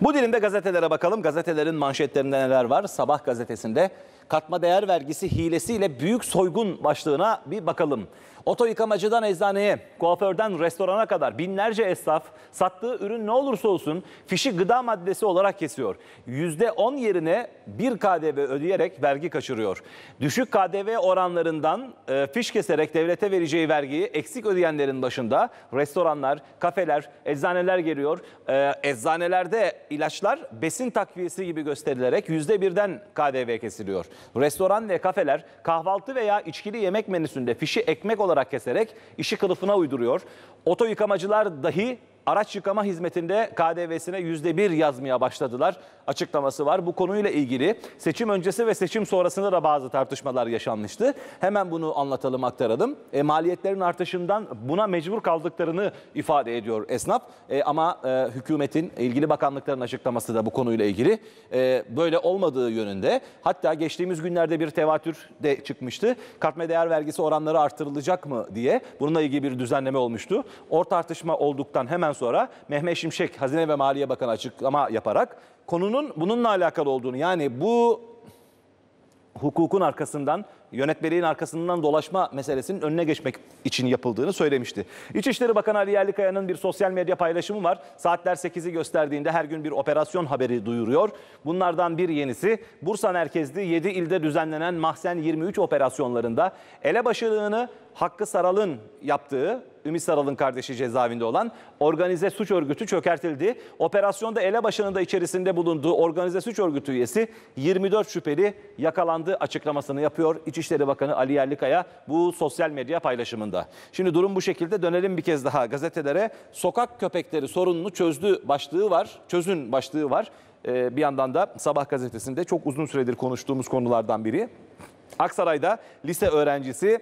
Bu dilimde gazetelere bakalım. Gazetelerin manşetlerinde neler var? Sabah gazetesinde katma değer vergisi hilesiyle büyük soygun başlığına bir bakalım. Oto yıkamacıdan eczaneye, kuaförden restorana kadar binlerce esnaf sattığı ürün ne olursa olsun fişi gıda maddesi olarak kesiyor. %10 yerine 1 KDV ödeyerek vergi kaçırıyor. Düşük KDV oranlarından e, fiş keserek devlete vereceği vergiyi eksik ödeyenlerin başında restoranlar, kafeler, eczaneler geliyor. E, eczanelerde ilaçlar besin takviyesi gibi gösterilerek %1'den KDV kesiliyor. Restoran ve kafeler kahvaltı veya içkili yemek menüsünde fişi ekmek olarak olarak keserek işi kılıfına uyduruyor. Oto yıkamacılar dahi araç yıkama hizmetinde KDV'sine %1 yazmaya başladılar. Açıklaması var. Bu konuyla ilgili seçim öncesi ve seçim sonrasında da bazı tartışmalar yaşanmıştı. Hemen bunu anlatalım, aktaralım. E, maliyetlerin artışından buna mecbur kaldıklarını ifade ediyor esnaf. E, ama e, hükümetin, ilgili bakanlıkların açıklaması da bu konuyla ilgili e, böyle olmadığı yönünde. Hatta geçtiğimiz günlerde bir tevatür de çıkmıştı. Katma değer vergisi oranları artırılacak mı diye. Bununla ilgili bir düzenleme olmuştu. O tartışma olduktan hemen Hemen sonra Mehmet Şimşek Hazine ve Maliye Bakanı açıklama yaparak konunun bununla alakalı olduğunu yani bu hukukun arkasından, yönetmeliğin arkasından dolaşma meselesinin önüne geçmek için yapıldığını söylemişti. İçişleri Bakanı Ali Yerlikaya'nın bir sosyal medya paylaşımı var. Saatler 8'i gösterdiğinde her gün bir operasyon haberi duyuruyor. Bunlardan bir yenisi Bursa merkezli 7 ilde düzenlenen Mahsen 23 operasyonlarında elebaşılığını Hakkı Saral'ın yaptığı Ümit Saral'ın kardeşi cezaevinde olan organize suç örgütü çökertildi. Operasyonda elebaşının da içerisinde bulunduğu organize suç örgütü üyesi 24 şüpheli yakalandı açıklamasını yapıyor İçişleri Bakanı Ali Yerlikaya bu sosyal medya paylaşımında. Şimdi durum bu şekilde dönelim bir kez daha gazetelere. Sokak köpekleri sorununu çözdü başlığı var. Çözün başlığı var. Ee, bir yandan da Sabah gazetesinde çok uzun süredir konuştuğumuz konulardan biri. Aksaray'da lise öğrencisi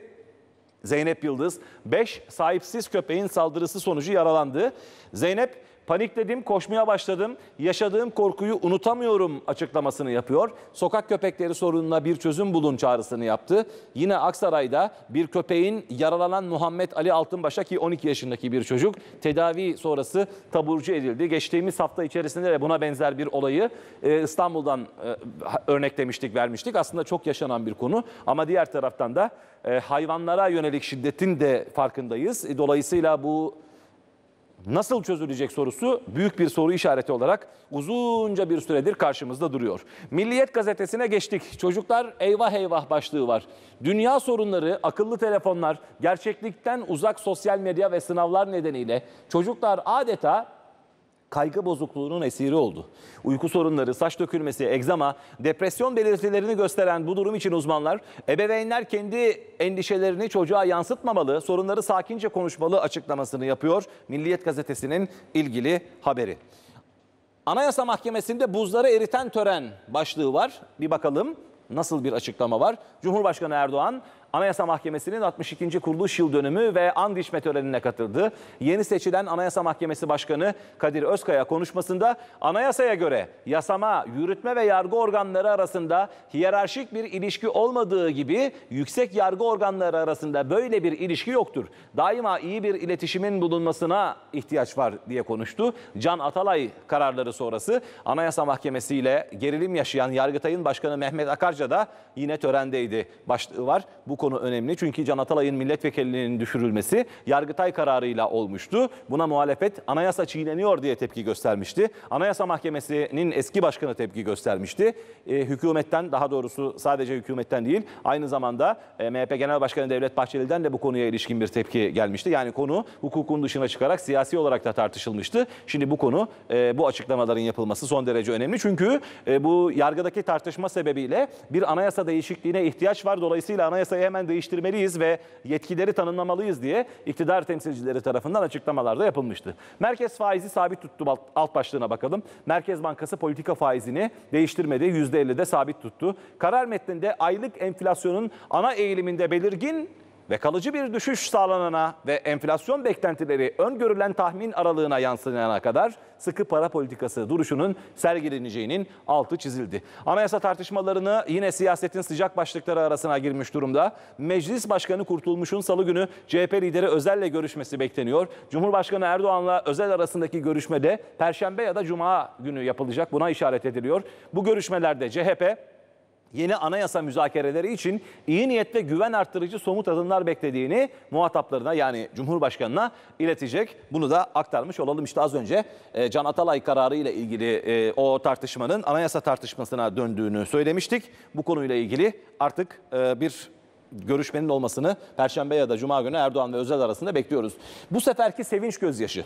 Zeynep Yıldız 5 sahipsiz köpeğin saldırısı sonucu yaralandı. Zeynep Panikledim, koşmaya başladım. Yaşadığım korkuyu unutamıyorum açıklamasını yapıyor. Sokak köpekleri sorununa bir çözüm bulun çağrısını yaptı. Yine Aksaray'da bir köpeğin yaralanan Muhammed Ali Altınbaş'a ki 12 yaşındaki bir çocuk tedavi sonrası taburcu edildi. Geçtiğimiz hafta içerisinde de buna benzer bir olayı e, İstanbul'dan e, örneklemiştik, vermiştik. Aslında çok yaşanan bir konu ama diğer taraftan da e, hayvanlara yönelik şiddetin de farkındayız. E, dolayısıyla bu nasıl çözülecek sorusu büyük bir soru işareti olarak uzunca bir süredir karşımızda duruyor. Milliyet gazetesine geçtik. Çocuklar eyvah eyvah başlığı var. Dünya sorunları, akıllı telefonlar, gerçeklikten uzak sosyal medya ve sınavlar nedeniyle çocuklar adeta kaygı bozukluğunun esiri oldu. Uyku sorunları, saç dökülmesi, egzama, depresyon belirtilerini gösteren bu durum için uzmanlar ebeveynler kendi endişelerini çocuğa yansıtmamalı, sorunları sakince konuşmalı açıklamasını yapıyor Milliyet gazetesinin ilgili haberi. Anayasa Mahkemesi'nde buzları eriten tören başlığı var. Bir bakalım nasıl bir açıklama var. Cumhurbaşkanı Erdoğan Anayasa Mahkemesi'nin 62. kuruluş yıl dönümü ve and törenine katıldı. Yeni seçilen Anayasa Mahkemesi Başkanı Kadir Özkaya konuşmasında anayasaya göre yasama, yürütme ve yargı organları arasında hiyerarşik bir ilişki olmadığı gibi yüksek yargı organları arasında böyle bir ilişki yoktur. Daima iyi bir iletişimin bulunmasına ihtiyaç var diye konuştu. Can Atalay kararları sonrası Anayasa Mahkemesi ile gerilim yaşayan Yargıtay'ın Başkanı Mehmet Akarca da yine törendeydi. Başlığı var. Bu konu önemli. Çünkü Can Atalay'ın milletvekilliğinin düşürülmesi Yargıtay kararıyla olmuştu. Buna muhalefet anayasa çiğneniyor diye tepki göstermişti. Anayasa Mahkemesi'nin eski başkanı tepki göstermişti. E, hükümetten daha doğrusu sadece hükümetten değil aynı zamanda e, MHP Genel Başkanı Devlet Bahçeli'den de bu konuya ilişkin bir tepki gelmişti. Yani konu hukukun dışına çıkarak siyasi olarak da tartışılmıştı. Şimdi bu konu e, bu açıklamaların yapılması son derece önemli. Çünkü e, bu yargıdaki tartışma sebebiyle bir anayasa değişikliğine ihtiyaç var. Dolayısıyla anayasaya hemen değiştirmeliyiz ve yetkileri tanımlamalıyız diye iktidar temsilcileri tarafından açıklamalarda yapılmıştı. Merkez faizi sabit tuttu alt, başlığına bakalım. Merkez Bankası politika faizini değiştirmedi. %50'de sabit tuttu. Karar metninde aylık enflasyonun ana eğiliminde belirgin ve kalıcı bir düşüş sağlanana ve enflasyon beklentileri öngörülen tahmin aralığına yansınana kadar sıkı para politikası duruşunun sergileneceğinin altı çizildi. Anayasa tartışmalarını yine siyasetin sıcak başlıkları arasına girmiş durumda. Meclis Başkanı Kurtulmuş'un salı günü CHP lideri Özel'le görüşmesi bekleniyor. Cumhurbaşkanı Erdoğan'la Özel arasındaki görüşmede Perşembe ya da Cuma günü yapılacak buna işaret ediliyor. Bu görüşmelerde CHP yeni anayasa müzakereleri için iyi niyet ve güven arttırıcı somut adımlar beklediğini muhataplarına yani Cumhurbaşkanı'na iletecek. Bunu da aktarmış olalım. İşte az önce e, Can Atalay kararı ile ilgili e, o tartışmanın anayasa tartışmasına döndüğünü söylemiştik. Bu konuyla ilgili artık e, bir görüşmenin olmasını Perşembe ya da Cuma günü Erdoğan ve Özel arasında bekliyoruz. Bu seferki sevinç gözyaşı.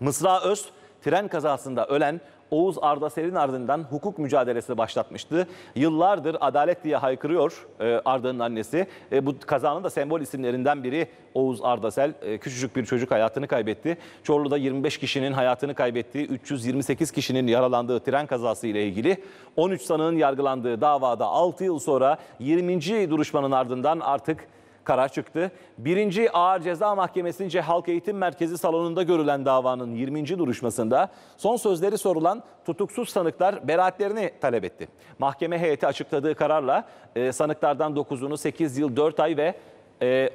Mısra Öz tren kazasında ölen Oğuz Arda Ser'in ardından hukuk mücadelesi başlatmıştı. Yıllardır adalet diye haykırıyor e, Arda'nın annesi. E, bu kazanın da sembol isimlerinden biri Oğuz Ardasel. E, küçücük bir çocuk hayatını kaybetti. Çorlu'da 25 kişinin hayatını kaybettiği, 328 kişinin yaralandığı tren kazası ile ilgili 13 sanığın yargılandığı davada 6 yıl sonra 20. duruşmanın ardından artık Karar çıktı. Birinci Ağır Ceza Mahkemesi'nce Halk Eğitim Merkezi salonunda görülen davanın 20. duruşmasında son sözleri sorulan tutuksuz sanıklar beraatlerini talep etti. Mahkeme heyeti açıkladığı kararla e, sanıklardan 9'unu 8 yıl 4 ay ve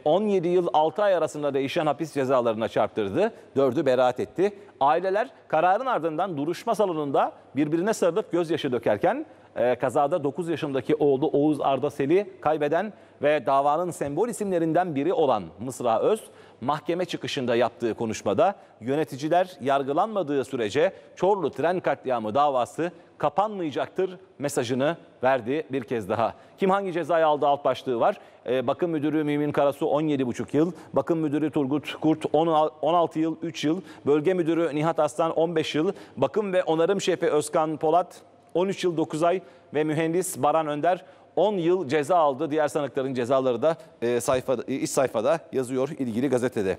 17 e, yıl 6 ay arasında değişen hapis cezalarına çarptırdı. Dördü beraat etti. Aileler kararın ardından duruşma salonunda birbirine sarılıp gözyaşı dökerken ee, kazada 9 yaşındaki oğlu Oğuz Ardasel'i kaybeden ve davanın sembol isimlerinden biri olan Mısra Öz, mahkeme çıkışında yaptığı konuşmada yöneticiler yargılanmadığı sürece Çorlu tren katliamı davası kapanmayacaktır mesajını verdi bir kez daha. Kim hangi cezayı aldı alt başlığı var. Ee, bakım müdürü Mümin Karasu 17,5 yıl, bakım müdürü Turgut Kurt 16 yıl 3 yıl, bölge müdürü Nihat Aslan 15 yıl, bakım ve onarım şefi Özkan Polat 13 yıl 9 ay ve mühendis Baran Önder 10 yıl ceza aldı. Diğer sanıkların cezaları da e, sayfada, e, iç sayfada yazıyor ilgili gazetede.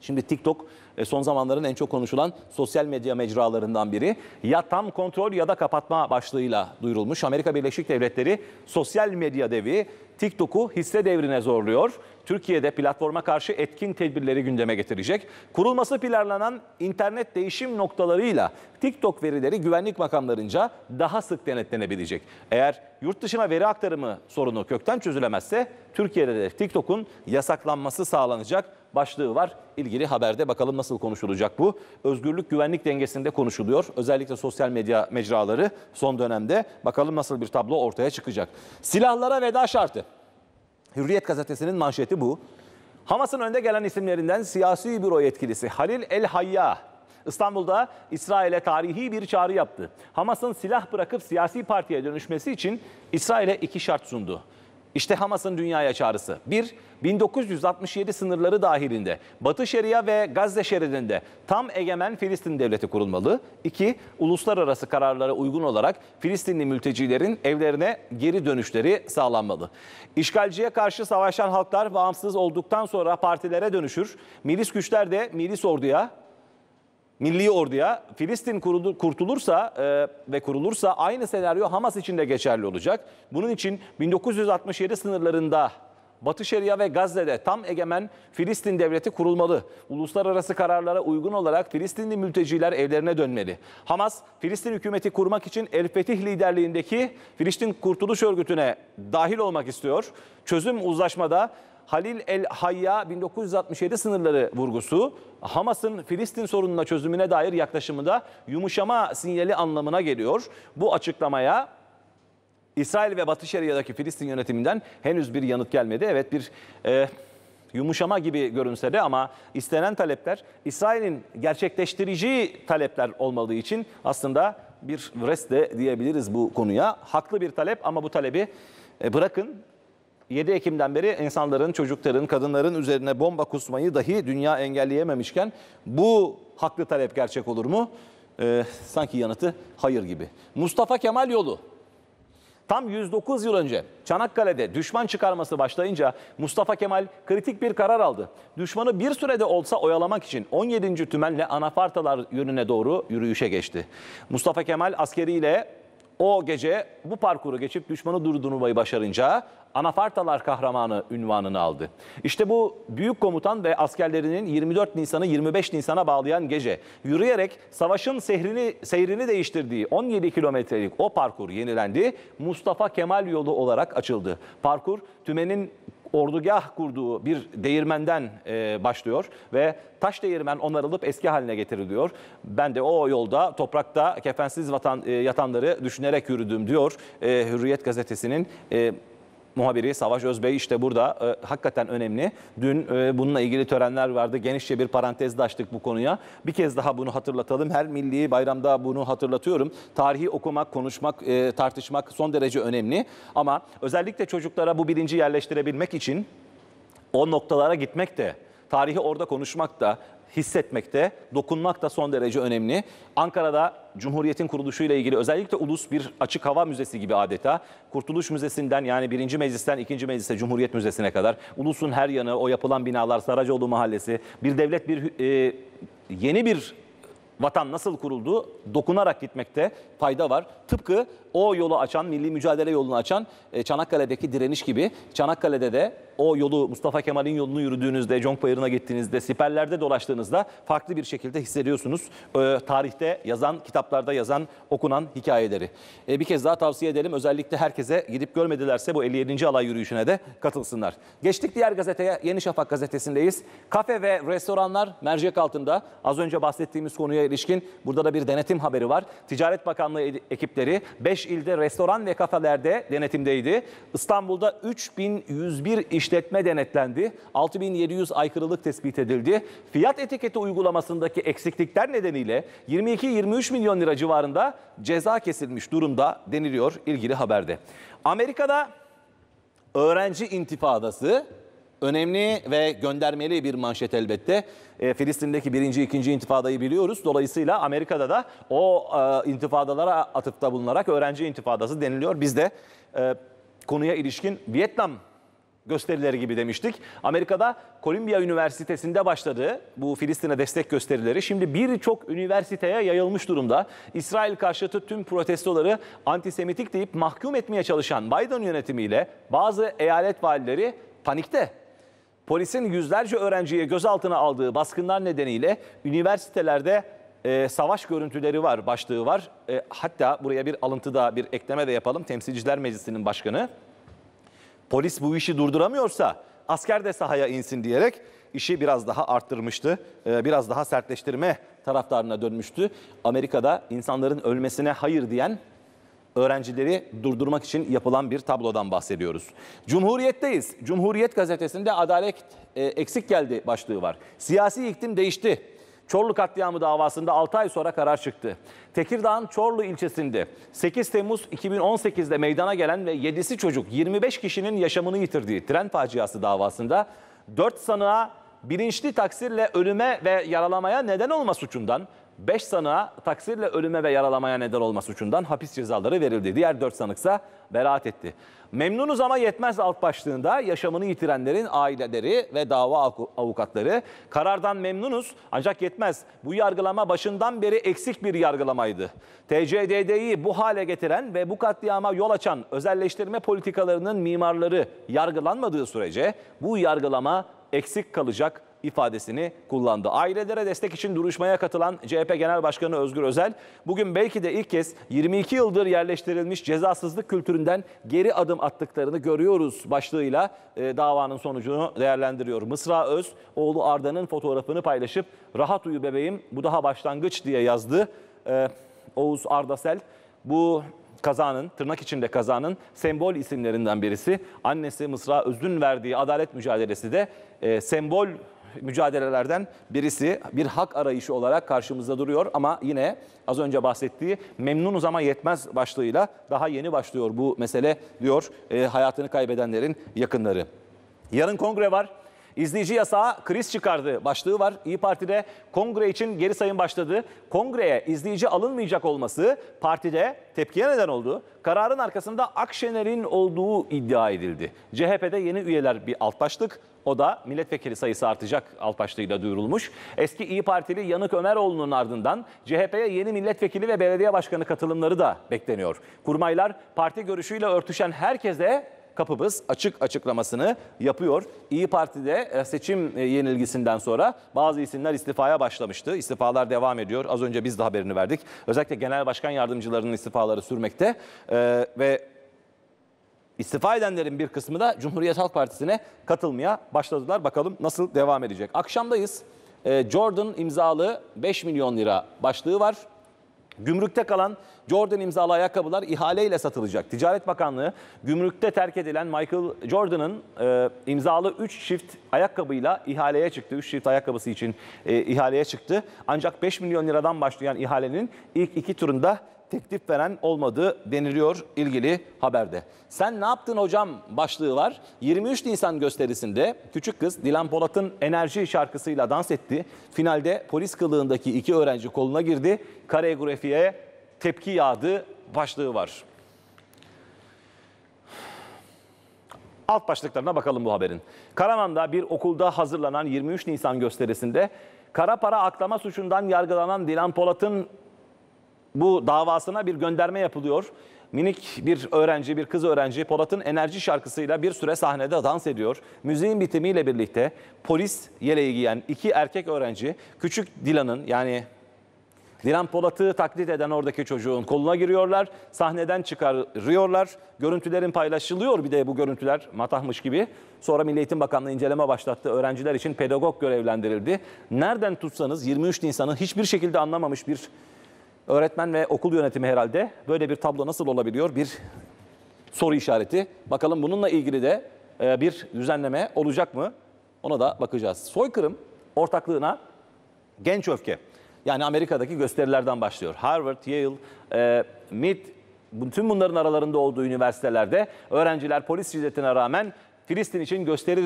Şimdi TikTok e, son zamanların en çok konuşulan sosyal medya mecralarından biri. Ya tam kontrol ya da kapatma başlığıyla duyurulmuş. Amerika Birleşik Devletleri sosyal medya devi TikTok'u hisse devrine zorluyor. Türkiye'de platforma karşı etkin tedbirleri gündeme getirecek. Kurulması planlanan internet değişim noktalarıyla TikTok verileri güvenlik makamlarınca daha sık denetlenebilecek. Eğer yurt dışına veri aktarımı sorunu kökten çözülemezse Türkiye'de de TikTok'un yasaklanması sağlanacak başlığı var. İlgili haberde bakalım nasıl konuşulacak bu. Özgürlük güvenlik dengesinde konuşuluyor. Özellikle sosyal medya mecraları son dönemde bakalım nasıl bir tablo ortaya çıkacak. Silahlara veda şartı. Hürriyet gazetesinin manşeti bu. Hamas'ın önde gelen isimlerinden siyasi büro yetkilisi Halil El Hayya İstanbul'da İsrail'e tarihi bir çağrı yaptı. Hamas'ın silah bırakıp siyasi partiye dönüşmesi için İsrail'e iki şart sundu. İşte Hamas'ın dünyaya çağrısı. 1. 1967 sınırları dahilinde Batı Şeria ve Gazze şeridinde tam egemen Filistin devleti kurulmalı. 2. Uluslararası kararlara uygun olarak Filistinli mültecilerin evlerine geri dönüşleri sağlanmalı. İşgalciye karşı savaşan halklar bağımsız olduktan sonra partilere dönüşür. Milis güçler de milis orduya Milli Ordu'ya Filistin kurtulursa e, ve kurulursa aynı senaryo Hamas için de geçerli olacak. Bunun için 1967 sınırlarında Batı Şeria ve Gazze'de tam egemen Filistin devleti kurulmalı. Uluslararası kararlara uygun olarak Filistinli mülteciler evlerine dönmeli. Hamas, Filistin hükümeti kurmak için El Fetih liderliğindeki Filistin Kurtuluş Örgütü'ne dahil olmak istiyor. Çözüm uzlaşmada Halil El Hayya 1967 sınırları vurgusu Hamas'ın Filistin sorununa çözümüne dair yaklaşımı da yumuşama sinyali anlamına geliyor. Bu açıklamaya İsrail ve Batı Şeria'daki Filistin yönetiminden henüz bir yanıt gelmedi. Evet bir e, yumuşama gibi görünse de ama istenen talepler İsrail'in gerçekleştirici talepler olmadığı için aslında bir rest de diyebiliriz bu konuya. Haklı bir talep ama bu talebi e, bırakın 7 Ekim'den beri insanların, çocukların, kadınların üzerine bomba kusmayı dahi dünya engelleyememişken bu haklı talep gerçek olur mu? Ee, sanki yanıtı hayır gibi. Mustafa Kemal yolu. Tam 109 yıl önce Çanakkale'de düşman çıkarması başlayınca Mustafa Kemal kritik bir karar aldı. Düşmanı bir sürede olsa oyalamak için 17. tümenle Anafartalar yönüne doğru yürüyüşe geçti. Mustafa Kemal askeriyle o gece bu parkuru geçip düşmanı durdurmayı başarınca Anafartalar Kahramanı ünvanını aldı. İşte bu büyük komutan ve askerlerinin 24 Nisan'ı 25 Nisan'a bağlayan gece yürüyerek savaşın sehrini, seyrini değiştirdiği 17 kilometrelik o parkur yenilendi. Mustafa Kemal yolu olarak açıldı. Parkur tümenin ordugah kurduğu bir değirmenden e, başlıyor ve taş değirmen onarılıp eski haline getiriliyor. Ben de o yolda toprakta kefensiz vatan, e, yatanları düşünerek yürüdüm diyor e, Hürriyet gazetesinin e, muhabiri Savaş Özbey işte burada e, hakikaten önemli. Dün e, bununla ilgili törenler vardı. Genişçe bir parantezde açtık bu konuya. Bir kez daha bunu hatırlatalım. Her milli bayramda bunu hatırlatıyorum. Tarihi okumak, konuşmak, e, tartışmak son derece önemli. Ama özellikle çocuklara bu bilinci yerleştirebilmek için o noktalara gitmek de tarihi orada konuşmak da hissetmekte, dokunmak da son derece önemli. Ankara'da Cumhuriyet'in kuruluşuyla ilgili özellikle ulus bir açık hava müzesi gibi adeta Kurtuluş Müzesi'nden yani 1. Meclis'ten 2. Meclis'e Cumhuriyet Müzesi'ne kadar ulusun her yanı, o yapılan binalar, Saracoğlu Mahallesi, bir devlet bir e, yeni bir vatan nasıl kuruldu dokunarak gitmekte fayda var. Tıpkı o yolu açan, milli mücadele yolunu açan e, Çanakkale'deki direniş gibi Çanakkale'de de o yolu Mustafa Kemal'in yolunu yürüdüğünüzde, Jonk Bayırı'na gittiğinizde, siperlerde dolaştığınızda farklı bir şekilde hissediyorsunuz. E, tarihte yazan, kitaplarda yazan, okunan hikayeleri. E, bir kez daha tavsiye edelim. Özellikle herkese gidip görmedilerse bu 57. alay yürüyüşüne de katılsınlar. Geçtik diğer gazeteye. Yeni Şafak gazetesindeyiz. Kafe ve restoranlar mercek altında. Az önce bahsettiğimiz konuya ilişkin burada da bir denetim haberi var. Ticaret Bakanlığı e- ekipleri 5 ilde restoran ve kafelerde denetimdeydi. İstanbul'da 3101 iş işletme denetlendi. 6700 aykırılık tespit edildi. Fiyat etiketi uygulamasındaki eksiklikler nedeniyle 22-23 milyon lira civarında ceza kesilmiş durumda deniliyor ilgili haberde. Amerika'da öğrenci intifadası önemli ve göndermeli bir manşet elbette. E, Filistin'deki birinci, ikinci intifadayı biliyoruz. Dolayısıyla Amerika'da da o e, intifadalara atıfta bulunarak öğrenci intifadası deniliyor. Biz de e, konuya ilişkin Vietnam gösterileri gibi demiştik. Amerika'da Columbia Üniversitesi'nde başladı bu Filistin'e destek gösterileri. Şimdi birçok üniversiteye yayılmış durumda. İsrail karşıtı tüm protestoları antisemitik deyip mahkum etmeye çalışan Biden yönetimiyle bazı eyalet valileri panikte. Polisin yüzlerce öğrenciye gözaltına aldığı baskınlar nedeniyle üniversitelerde e, savaş görüntüleri var, başlığı var. E, hatta buraya bir alıntı da bir ekleme de yapalım. Temsilciler Meclisi'nin başkanı Polis bu işi durduramıyorsa asker de sahaya insin diyerek işi biraz daha arttırmıştı. Ee, biraz daha sertleştirme taraftarına dönmüştü. Amerika'da insanların ölmesine hayır diyen öğrencileri durdurmak için yapılan bir tablodan bahsediyoruz. Cumhuriyetteyiz. Cumhuriyet gazetesinde adalet e, eksik geldi başlığı var. Siyasi iklim değişti. Çorlu katliamı davasında 6 ay sonra karar çıktı. Tekirdağ'ın Çorlu ilçesinde 8 Temmuz 2018'de meydana gelen ve 7'si çocuk 25 kişinin yaşamını yitirdiği tren faciası davasında 4 sanığa bilinçli taksirle ölüme ve yaralamaya neden olma suçundan 5 sanığa taksirle ölüme ve yaralamaya neden olma suçundan hapis cezaları verildi. Diğer 4 sanıksa beraat etti. Memnunuz ama yetmez alt başlığında yaşamını yitirenlerin aileleri ve dava avukatları karardan memnunuz ancak yetmez. Bu yargılama başından beri eksik bir yargılamaydı. TCDD'yi bu hale getiren ve bu katliama yol açan özelleştirme politikalarının mimarları yargılanmadığı sürece bu yargılama eksik kalacak ifadesini kullandı. Ailelere destek için duruşmaya katılan CHP Genel Başkanı Özgür Özel bugün belki de ilk kez 22 yıldır yerleştirilmiş cezasızlık kültüründen geri adım attıklarını görüyoruz başlığıyla e, davanın sonucunu değerlendiriyor. Mısra Öz oğlu Arda'nın fotoğrafını paylaşıp rahat uyu bebeğim bu daha başlangıç diye yazdı. E, Oğuz Ardasel bu kazanın, tırnak içinde kazanın sembol isimlerinden birisi. Annesi Mısra Öz'ün verdiği adalet mücadelesi de e, sembol mücadelelerden birisi bir hak arayışı olarak karşımızda duruyor ama yine az önce bahsettiği memnunuz ama yetmez başlığıyla daha yeni başlıyor bu mesele diyor e, hayatını kaybedenlerin yakınları. Yarın kongre var. İzleyici yasağı kriz çıkardı başlığı var. İyi Parti'de kongre için geri sayım başladı. Kongreye izleyici alınmayacak olması partide tepkiye neden oldu. Kararın arkasında Akşener'in olduğu iddia edildi. CHP'de yeni üyeler bir alt başlık. O da milletvekili sayısı artacak alt başlığıyla duyurulmuş. Eski İyi Partili Yanık Ömeroğlu'nun ardından CHP'ye yeni milletvekili ve belediye başkanı katılımları da bekleniyor. Kurmaylar parti görüşüyle örtüşen herkese kapımız açık açıklamasını yapıyor. İyi Parti'de e, seçim e, yenilgisinden sonra bazı isimler istifaya başlamıştı. İstifalar devam ediyor. Az önce biz de haberini verdik. Özellikle genel başkan yardımcılarının istifaları sürmekte ee, ve İstifa edenlerin bir kısmı da Cumhuriyet Halk Partisi'ne katılmaya başladılar. Bakalım nasıl devam edecek. Akşamdayız. E, Jordan imzalı 5 milyon lira başlığı var. Gümrükte kalan Jordan imzalı ayakkabılar ihaleyle satılacak. Ticaret Bakanlığı gümrükte terk edilen Michael Jordan'ın e, imzalı 3 çift ayakkabıyla ihaleye çıktı. 3 çift ayakkabısı için e, ihaleye çıktı. Ancak 5 milyon liradan başlayan ihalenin ilk iki turunda teklif veren olmadığı deniliyor ilgili haberde. Sen ne yaptın hocam başlığı var. 23 Nisan gösterisinde küçük kız Dilan Polat'ın enerji şarkısıyla dans etti. Finalde polis kılığındaki iki öğrenci koluna girdi. Kareografiye tepki yağdı başlığı var. Alt başlıklarına bakalım bu haberin. Karaman'da bir okulda hazırlanan 23 Nisan gösterisinde kara para aklama suçundan yargılanan Dilan Polat'ın bu davasına bir gönderme yapılıyor. Minik bir öğrenci, bir kız öğrenci Polat'ın enerji şarkısıyla bir süre sahnede dans ediyor. Müziğin bitimiyle birlikte polis yeleği giyen iki erkek öğrenci küçük Dilan'ın yani Dilan Polat'ı taklit eden oradaki çocuğun koluna giriyorlar. Sahneden çıkarıyorlar. Görüntülerin paylaşılıyor bir de bu görüntüler matahmış gibi. Sonra Milli Eğitim Bakanlığı inceleme başlattı. Öğrenciler için pedagog görevlendirildi. Nereden tutsanız 23 Nisan'ı hiçbir şekilde anlamamış bir öğretmen ve okul yönetimi herhalde. Böyle bir tablo nasıl olabiliyor? Bir soru işareti. Bakalım bununla ilgili de e, bir düzenleme olacak mı? Ona da bakacağız. Soykırım ortaklığına genç öfke. Yani Amerika'daki gösterilerden başlıyor. Harvard, Yale, e, MIT, tüm bunların aralarında olduğu üniversitelerde öğrenciler polis şiddetine rağmen Filistin için gösteri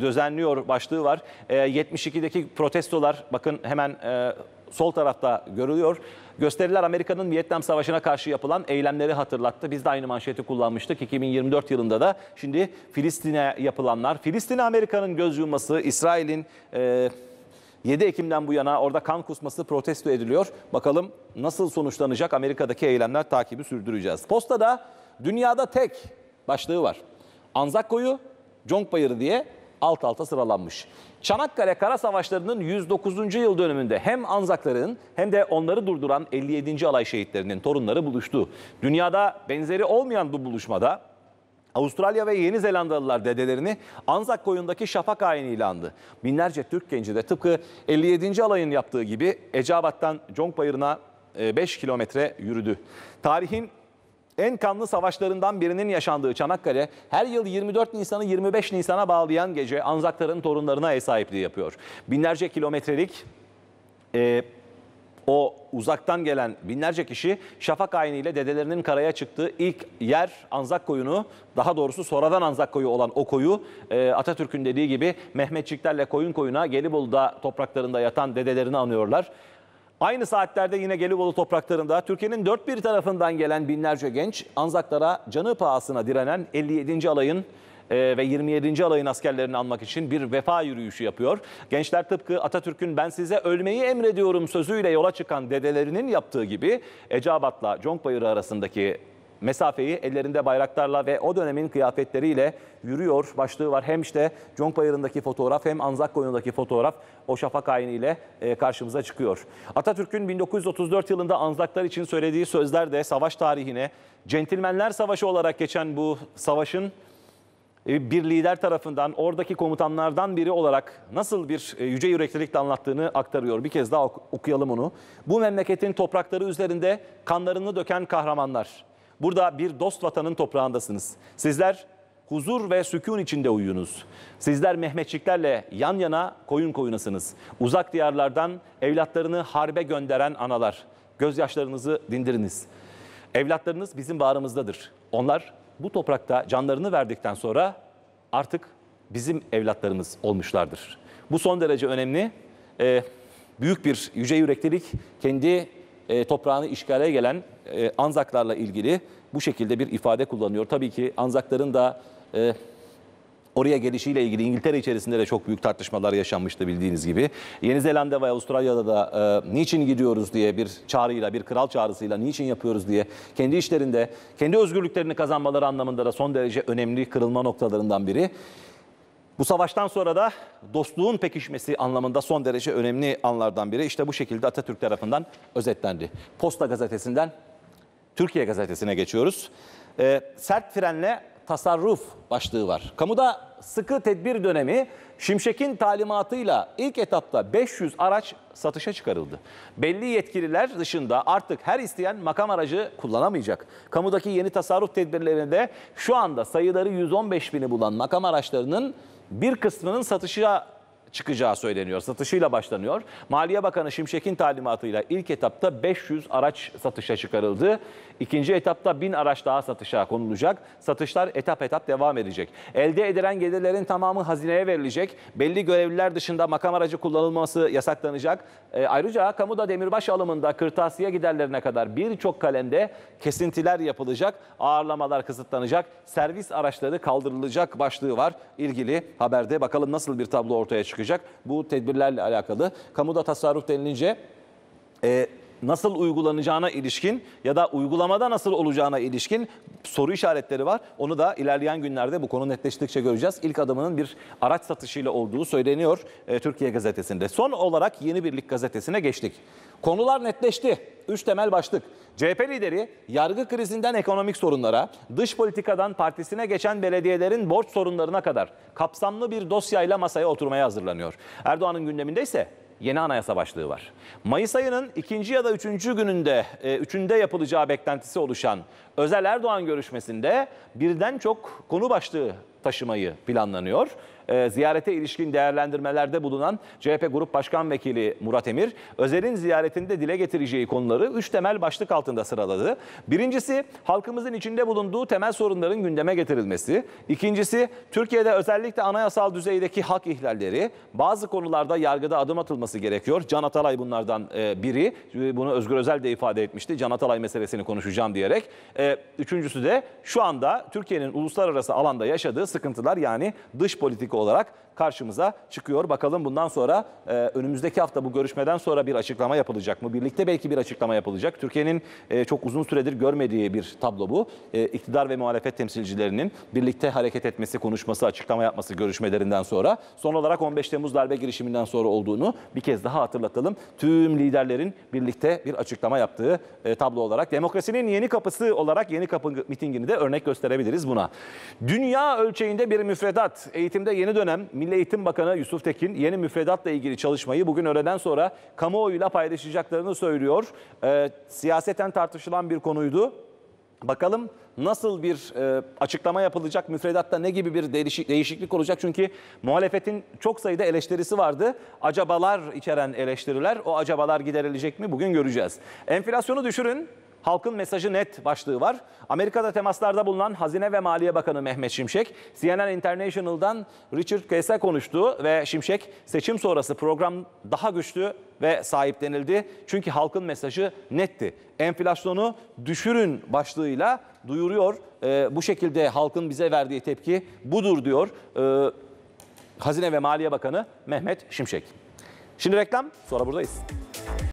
düzenliyor başlığı var. 72'deki e, protestolar bakın hemen e, sol tarafta görülüyor. Gösteriler Amerika'nın Vietnam Savaşı'na karşı yapılan eylemleri hatırlattı. Biz de aynı manşeti kullanmıştık. 2024 yılında da şimdi Filistin'e yapılanlar, Filistin'e Amerika'nın göz yumması, İsrail'in... E, 7 Ekim'den bu yana orada kan kusması protesto ediliyor. Bakalım nasıl sonuçlanacak Amerika'daki eylemler takibi sürdüreceğiz. Postada dünyada tek başlığı var. Anzak Koyu, Conk Bayırı diye alt alta sıralanmış. Çanakkale Kara Savaşları'nın 109. yıl dönümünde hem Anzakların hem de onları durduran 57. Alay Şehitlerinin torunları buluştu. Dünyada benzeri olmayan bu buluşmada Avustralya ve Yeni Zelandalılar dedelerini Anzak koyundaki şafak ayini ilandı. Binlerce Türk genci de tıpkı 57. alayın yaptığı gibi Eceabat'tan Congbayır'ına 5 e, kilometre yürüdü. Tarihin en kanlı savaşlarından birinin yaşandığı Çanakkale her yıl 24 Nisan'ı 25 Nisan'a bağlayan gece Anzakların torunlarına ev sahipliği yapıyor. Binlerce kilometrelik e, o uzaktan gelen binlerce kişi Şafak Ayni ile dedelerinin karaya çıktığı ilk yer Anzak koyunu, daha doğrusu sonradan Anzak koyu olan o koyu e, Atatürk'ün dediği gibi Mehmetçiklerle koyun koyuna Gelibolu'da topraklarında yatan dedelerini anıyorlar. Aynı saatlerde yine Gelibolu topraklarında Türkiye'nin dört bir tarafından gelen binlerce genç Anzaklara canı pahasına direnen 57. alayın ee, ve 27. alayın askerlerini almak için bir vefa yürüyüşü yapıyor. Gençler tıpkı Atatürk'ün ben size ölmeyi emrediyorum sözüyle yola çıkan dedelerinin yaptığı gibi Eceabat'la Conkbayırı arasındaki mesafeyi ellerinde bayraklarla ve o dönemin kıyafetleriyle yürüyor başlığı var. Hem işte Conkbayırı'ndaki fotoğraf hem Anzak Koyu'ndaki fotoğraf o şafak ayiniyle e, karşımıza çıkıyor. Atatürk'ün 1934 yılında Anzaklar için söylediği sözler de savaş tarihine, Centilmenler Savaşı olarak geçen bu savaşın e, bir lider tarafından oradaki komutanlardan biri olarak nasıl bir e, yüce yüreklilikle anlattığını aktarıyor. Bir kez daha okuyalım onu. Bu memleketin toprakları üzerinde kanlarını döken kahramanlar. Burada bir dost vatanın toprağındasınız. Sizler huzur ve sükun içinde uyuyunuz. Sizler Mehmetçiklerle yan yana koyun koyunasınız. Uzak diyarlardan evlatlarını harbe gönderen analar. Gözyaşlarınızı dindiriniz. Evlatlarınız bizim bağrımızdadır. Onlar bu toprakta canlarını verdikten sonra artık bizim evlatlarımız olmuşlardır. Bu son derece önemli. E, büyük bir yüce yüreklilik kendi e, toprağını işgale gelen e, Anzaklarla ilgili bu şekilde bir ifade kullanıyor. Tabii ki Anzakların da e, Oraya gelişiyle ilgili İngiltere içerisinde de çok büyük tartışmalar yaşanmıştı bildiğiniz gibi. Yeni Zelanda ve Avustralya'da da e, niçin gidiyoruz diye bir çağrıyla, bir kral çağrısıyla niçin yapıyoruz diye kendi işlerinde, kendi özgürlüklerini kazanmaları anlamında da son derece önemli kırılma noktalarından biri. Bu savaştan sonra da dostluğun pekişmesi anlamında son derece önemli anlardan biri. İşte bu şekilde Atatürk tarafından özetlendi. Posta gazetesinden Türkiye gazetesine geçiyoruz. Ee, sert frenle tasarruf başlığı var. Kamuda sıkı tedbir dönemi Şimşek'in talimatıyla ilk etapta 500 araç satışa çıkarıldı. Belli yetkililer dışında artık her isteyen makam aracı kullanamayacak. Kamudaki yeni tasarruf tedbirlerinde şu anda sayıları 115 bini bulan makam araçlarının bir kısmının satışa çıkacağı söyleniyor. Satışıyla başlanıyor. Maliye Bakanı Şimşek'in talimatıyla ilk etapta 500 araç satışa çıkarıldı. İkinci etapta bin araç daha satışa konulacak. Satışlar etap etap devam edecek. Elde edilen gelirlerin tamamı hazineye verilecek. Belli görevliler dışında makam aracı kullanılması yasaklanacak. E, ayrıca kamuda demirbaş alımında kırtasiye giderlerine kadar birçok kalemde kesintiler yapılacak. Ağırlamalar kısıtlanacak. Servis araçları kaldırılacak başlığı var. ilgili haberde bakalım nasıl bir tablo ortaya çıkacak. Bu tedbirlerle alakalı. Kamuda tasarruf denilince... E, nasıl uygulanacağına ilişkin ya da uygulamada nasıl olacağına ilişkin soru işaretleri var. Onu da ilerleyen günlerde bu konu netleştikçe göreceğiz. İlk adımının bir araç satışıyla olduğu söyleniyor e, Türkiye Gazetesi'nde. Son olarak Yeni Birlik Gazetesi'ne geçtik. Konular netleşti. Üç temel başlık. CHP lideri yargı krizinden ekonomik sorunlara, dış politikadan partisine geçen belediyelerin borç sorunlarına kadar kapsamlı bir dosyayla masaya oturmaya hazırlanıyor. Erdoğan'ın gündeminde ise yeni anayasa başlığı var. Mayıs ayının ikinci ya da üçüncü gününde, e, üçünde yapılacağı beklentisi oluşan Özel Erdoğan görüşmesinde birden çok konu başlığı taşımayı planlanıyor. Ee, ziyarete ilişkin değerlendirmelerde bulunan CHP Grup Başkan Vekili Murat Emir, özelin ziyaretinde dile getireceği konuları üç temel başlık altında sıraladı. Birincisi halkımızın içinde bulunduğu temel sorunların gündeme getirilmesi. İkincisi Türkiye'de özellikle anayasal düzeydeki hak ihlalleri, bazı konularda yargıda adım atılması gerekiyor. Can Atalay bunlardan e, biri. E, bunu Özgür Özel de ifade etmişti. Can Atalay meselesini konuşacağım diyerek. E, üçüncüsü de şu anda Türkiye'nin uluslararası alanda yaşadığı sıkıntılar yani dış politika olarak karşımıza çıkıyor. Bakalım bundan sonra e, önümüzdeki hafta bu görüşmeden sonra bir açıklama yapılacak mı? Birlikte belki bir açıklama yapılacak. Türkiye'nin e, çok uzun süredir görmediği bir tablo bu. E, iktidar ve muhalefet temsilcilerinin birlikte hareket etmesi, konuşması, açıklama yapması görüşmelerinden sonra. Son olarak 15 Temmuz darbe girişiminden sonra olduğunu bir kez daha hatırlatalım. Tüm liderlerin birlikte bir açıklama yaptığı e, tablo olarak. Demokrasinin yeni kapısı olarak yeni kapı mitingini de örnek gösterebiliriz buna. Dünya ölçü ölçeğinde bir müfredat. Eğitimde yeni dönem Milli Eğitim Bakanı Yusuf Tekin yeni müfredatla ilgili çalışmayı bugün öğleden sonra kamuoyuyla paylaşacaklarını söylüyor. E, siyaseten tartışılan bir konuydu. Bakalım nasıl bir e, açıklama yapılacak, müfredatta ne gibi bir değişik, değişiklik olacak? Çünkü muhalefetin çok sayıda eleştirisi vardı. Acabalar içeren eleştiriler, o acabalar giderilecek mi? Bugün göreceğiz. Enflasyonu düşürün, Halkın mesajı net başlığı var. Amerika'da temaslarda bulunan Hazine ve Maliye Bakanı Mehmet Şimşek, CNN International'dan Richard Case'e konuştu ve Şimşek seçim sonrası program daha güçlü ve sahiplenildi. Çünkü halkın mesajı netti. Enflasyonu düşürün başlığıyla duyuruyor. E, bu şekilde halkın bize verdiği tepki budur diyor e, Hazine ve Maliye Bakanı Mehmet Şimşek. Şimdi reklam sonra buradayız.